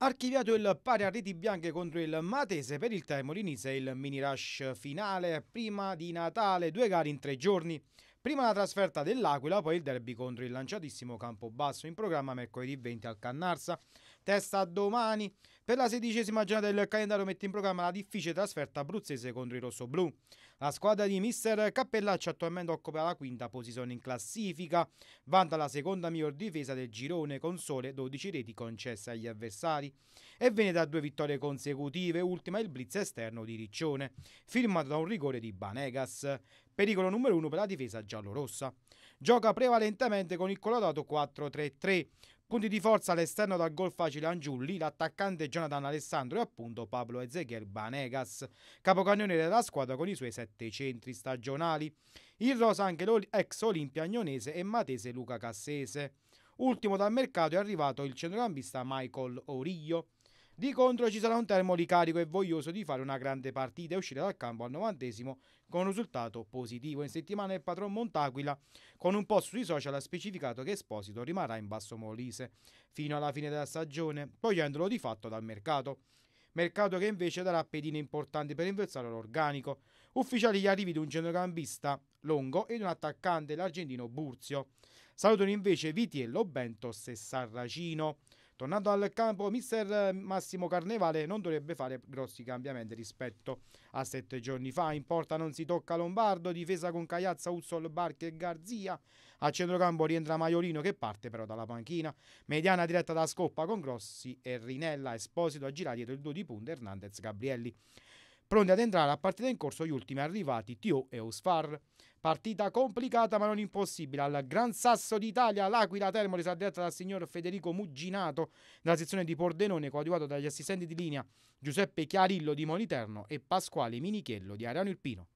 Archiviato il pari a reti bianche contro il Matese, per il Temoli inizia il mini rush finale prima di Natale, due gare in tre giorni. Prima la trasferta dell'Aquila, poi il derby contro il lanciatissimo Campobasso in programma mercoledì 20 al Cannarsa. Testa a domani. Per la sedicesima giornata del calendario mette in programma la difficile trasferta abruzzese contro i rossoblù. La squadra di mister Cappellacci attualmente occupa la quinta posizione in classifica, vanta la seconda miglior difesa del girone con sole 12 reti concesse agli avversari e viene da due vittorie consecutive, ultima il blitz esterno di Riccione, firmato da un rigore di Banegas. Pericolo numero uno per la difesa giallorossa. Gioca prevalentemente con il colorato 4-3-3, Punti di forza all'esterno dal gol facile Angiulli, l'attaccante Jonathan Alessandro e appunto Pablo Ezechiel Banegas, capocannoniere della squadra con i suoi sette centri stagionali. Il rosa anche l'ex Olimpia Agnonese e Matese Luca Cassese. Ultimo dal mercato è arrivato il centrocampista Michael Origlio. Di contro ci sarà un termo ricarico e voglioso di fare una grande partita e uscire dal campo al novantesimo con un risultato positivo. In settimana il patron Montaquila con un post sui social ha specificato che Esposito rimarrà in Basso Molise fino alla fine della stagione, togliendolo di fatto dal mercato. Mercato che invece darà pedine importanti per inversare l'organico. Ufficiali gli arrivi di un centrocampista Longo ed un attaccante l'argentino Burzio. Salutano invece Vitiello, Bentos e Sarracino. Tornando al campo, mister eh, Massimo Carnevale non dovrebbe fare grossi cambiamenti rispetto a sette giorni fa. In porta non si tocca Lombardo, difesa con Cagliazza, Uzzol, Barchi e Garzia. A centrocampo rientra Maiolino che parte però dalla panchina. Mediana diretta da Scoppa con Grossi e Rinella. Esposito a girare dietro il 2 di punta Hernandez Gabrielli pronti ad entrare a partita in corso gli ultimi arrivati Tio e Osfar. Partita complicata ma non impossibile. Al Gran Sasso d'Italia, l'Aquila Termoli si dal signor Federico Mugginato dalla sezione di Pordenone, coadiuvato dagli assistenti di linea Giuseppe Chiarillo di Moniterno e Pasquale Minichiello di Ariano Irpino.